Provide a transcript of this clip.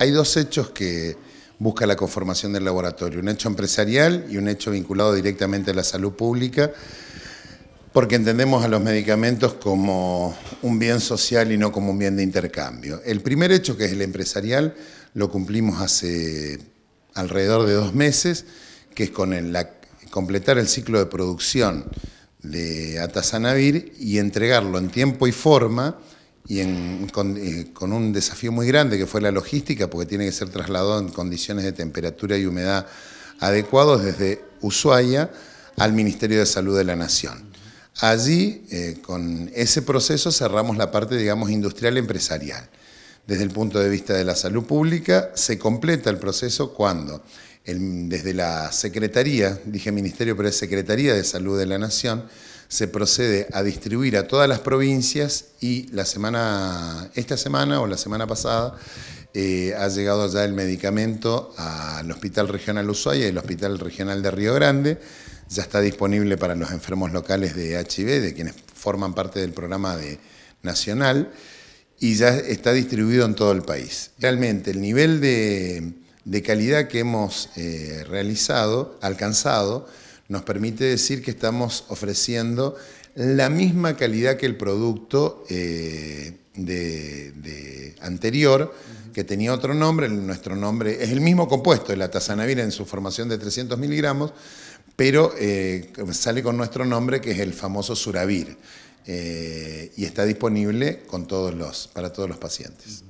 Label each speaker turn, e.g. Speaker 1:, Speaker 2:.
Speaker 1: Hay dos hechos que busca la conformación del laboratorio, un hecho empresarial y un hecho vinculado directamente a la salud pública, porque entendemos a los medicamentos como un bien social y no como un bien de intercambio. El primer hecho, que es el empresarial, lo cumplimos hace alrededor de dos meses, que es con el, completar el ciclo de producción de Atazanavir y entregarlo en tiempo y forma y, eh, con, un desafío muy grande que fue la logística, porque tiene que ser trasladado en condiciones de temperatura y humedad adecuados desde Ushuaia al Ministerio de Salud de la Nación. Allí, eh, con ese proceso, cerramos la parte, digamos, industrial e empresarial. Desde el punto de vista de la salud pública, se completa el proceso cuando desde la Secretaría, dije Ministerio, pero es Secretaría de Salud de la Nación, se procede a distribuir a todas las provincias y la semana, esta semana o la semana pasada eh, ha llegado ya el medicamento al Hospital Regional Ushuaia y el Hospital Regional de Río Grande. Ya está disponible para los enfermos locales de HIV, de quienes forman parte del programa de, nacional, y ya está distribuido en todo el país. Realmente el nivel de, calidad que hemos eh, realizado, alcanzado, nos permite decir que estamos ofreciendo la misma calidad que el producto eh, de, anterior, que tenía otro nombre, nuestro nombre es el mismo compuesto, la tazanavir en su formación de 300 miligramos, pero eh, sale con nuestro nombre que es el famoso suravir eh, y está disponible con todos los, para todos los pacientes.